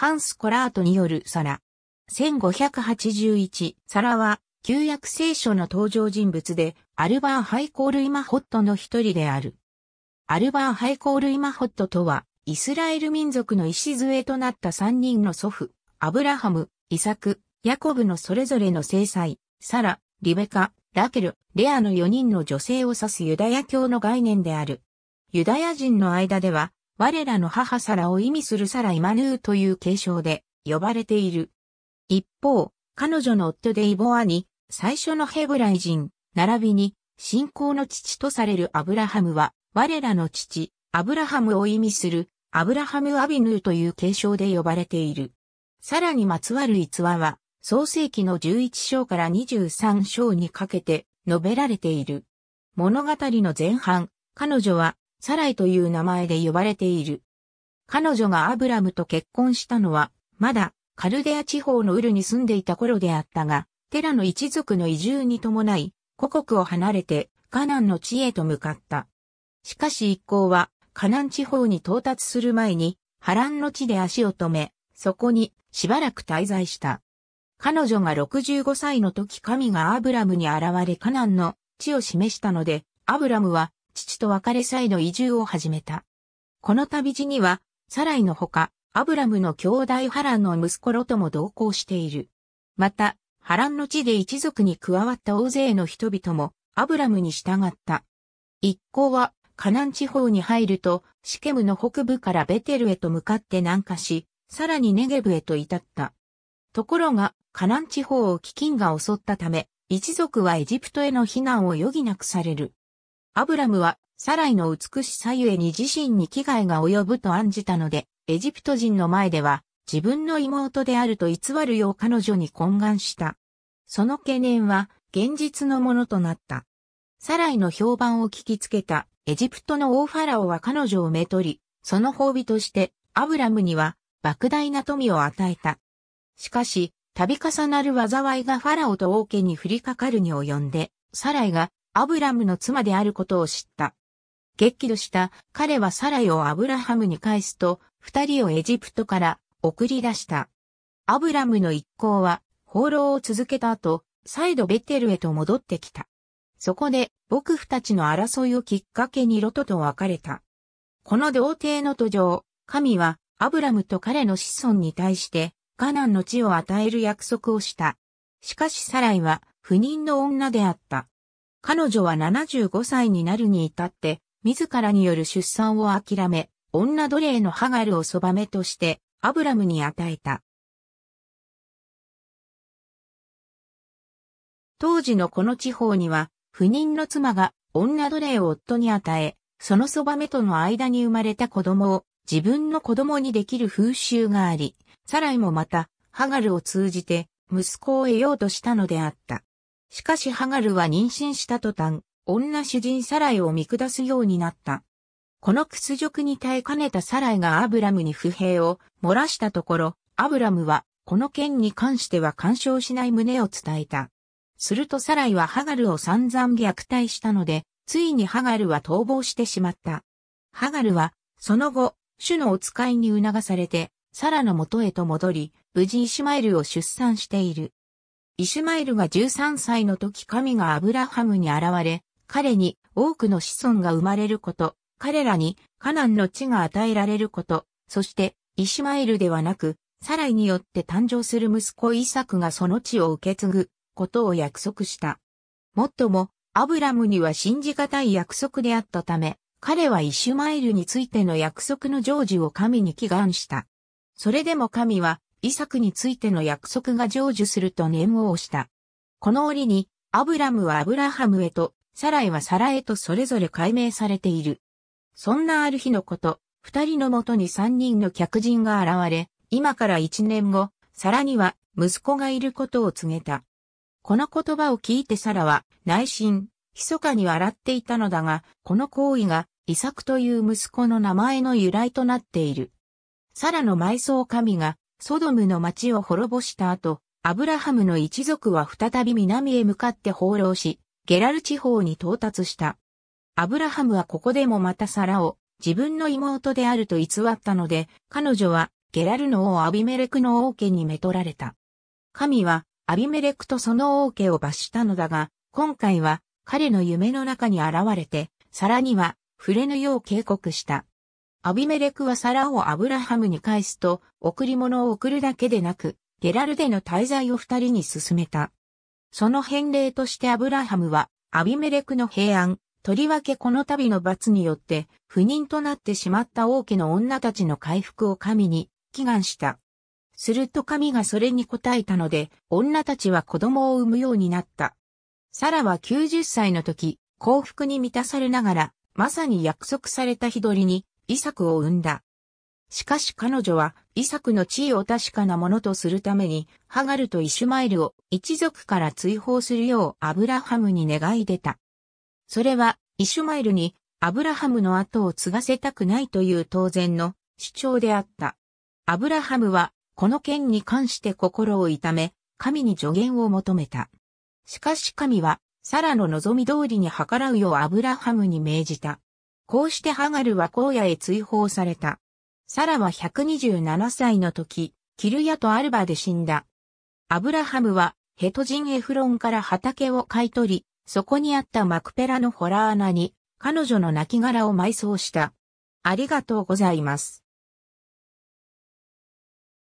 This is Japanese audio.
ハンス・コラートによるサラ。1581ラは、旧約聖書の登場人物で、アルバー・ハイコール・イマホットの一人である。アルバー・ハイコール・イマホットとは、イスラエル民族の礎となった三人の祖父、アブラハム、イサク、ヤコブのそれぞれの正妻、サラ、リベカ、ラケル、レアの四人の女性を指すユダヤ教の概念である。ユダヤ人の間では、我らの母サラを意味するサライマヌーという継承で呼ばれている。一方、彼女の夫でイボアに、最初のヘブライ人、並びに、信仰の父とされるアブラハムは、我らの父、アブラハムを意味する、アブラハム・アビヌーという継承で呼ばれている。さらにまつわる逸話は、創世紀の11章から23章にかけて述べられている。物語の前半、彼女はサライという名前で呼ばれている。彼女がアブラムと結婚したのは、まだカルデア地方のウルに住んでいた頃であったが、テラの一族の移住に伴い、故国を離れてカナンの地へと向かった。しかし一行は、カナン地方に到達する前に、波乱の地で足を止め、そこにしばらく滞在した。彼女が65歳の時神がアブラムに現れカナンの地を示したので、アブラムは父と別れ際の移住を始めた。この旅路には、サライのほか、アブラムの兄弟ハランの息子ロトも同行している。また、波乱の地で一族に加わった大勢の人々も、アブラムに従った。一行は、カナン地方に入ると、シケムの北部からベテルへと向かって南下し、さらにネゲブへと至った。ところが、カナン地方を飢饉が襲ったため、一族はエジプトへの避難を余儀なくされる。アブラムは、サライの美しさゆえに自身に危害が及ぶと案じたので、エジプト人の前では、自分の妹であると偽るよう彼女に懇願した。その懸念は、現実のものとなった。サライの評判を聞きつけた、エジプトの王ファラオは彼女をめとり、その褒美として、アブラムには、莫大な富を与えた。しかし、度重なる災いがファラオと王家に降りかかるに及んで、サライがアブラムの妻であることを知った。激怒した彼はサライをアブラハムに返すと、二人をエジプトから送り出した。アブラムの一行は、放浪を続けた後、再度ベテルへと戻ってきた。そこで、僕二たちの争いをきっかけにロトと別れた。この童貞の途上、神は、アブラムと彼の子孫に対して、ガナンの地を与える約束をした。しかしサライは、不妊の女であった。彼女は75歳になるに至って、自らによる出産を諦め、女奴隷のハガルをそばめとして、アブラムに与えた。当時のこの地方には、不妊の妻が女奴隷を夫に与え、そのそばめとの間に生まれた子供を自分の子供にできる風習があり、サライもまた、ハガルを通じて息子を得ようとしたのであった。しかしハガルは妊娠した途端、女主人サライを見下すようになった。この屈辱に耐えかねたサライがアブラムに不平を漏らしたところ、アブラムは、この件に関しては干渉しない旨を伝えた。するとサライはハガルを散々虐待したので、ついにハガルは逃亡してしまった。ハガルは、その後、主のお使いに促されて、サラの元へと戻り、無事イシュマエルを出産している。イシュマエルが13歳の時神がアブラハムに現れ、彼に多くの子孫が生まれること、彼らにカナンの地が与えられること、そしてイシュマエルではなく、サライによって誕生する息子イサクがその地を受け継ぐことを約束した。もっとも、アブラムには信じがたい約束であったため、彼はイシュマエルについての約束の成就を神に祈願した。それでも神はイサクについての約束が成就すると念を押した。この折に、アブラムはアブラハムへと、サライはサラへとそれぞれ解明されている。そんなある日のこと、二人のもとに三人の客人が現れ、今から一年後、サラには息子がいることを告げた。この言葉を聞いてサラは内心、密かに笑っていたのだが、この行為がイサクという息子の名前の由来となっている。サラの埋葬神がソドムの町を滅ぼした後、アブラハムの一族は再び南へ向かって放浪し、ゲラル地方に到達した。アブラハムはここでもまたサラを自分の妹であると偽ったので、彼女はゲラルの王アビメレクの王家にめとられた。神はアビメレクとその王家を罰したのだが、今回は彼の夢の中に現れて、さらには触れぬよう警告した。アビメレクは皿をアブラハムに返すと、贈り物を贈るだけでなく、ゲラルでの滞在を二人に進めた。その返礼としてアブラハムは、アビメレクの平安、とりわけこの度の罰によって、不妊となってしまった王家の女たちの回復を神に祈願した。すると神がそれに応えたので、女たちは子供を産むようになった。サラは90歳の時、幸福に満たされながら、まさに約束された日取りにイサクを生んだ。しかし彼女は、イサクの地位を確かなものとするために、ハガルとイシュマエルを一族から追放するようアブラハムに願い出た。それは、イシュマエルに、アブラハムの後を継がせたくないという当然の主張であった。アブラハムは、この件に関して心を痛め、神に助言を求めた。しかし神は、サラの望み通りに計らうようアブラハムに命じた。こうしてハガルは荒野へ追放された。サラは127歳の時、キルヤとアルバで死んだ。アブラハムはヘト人エフロンから畑を買い取り、そこにあったマクペラのホラー穴に彼女の亡骸を埋葬した。ありがとうございます。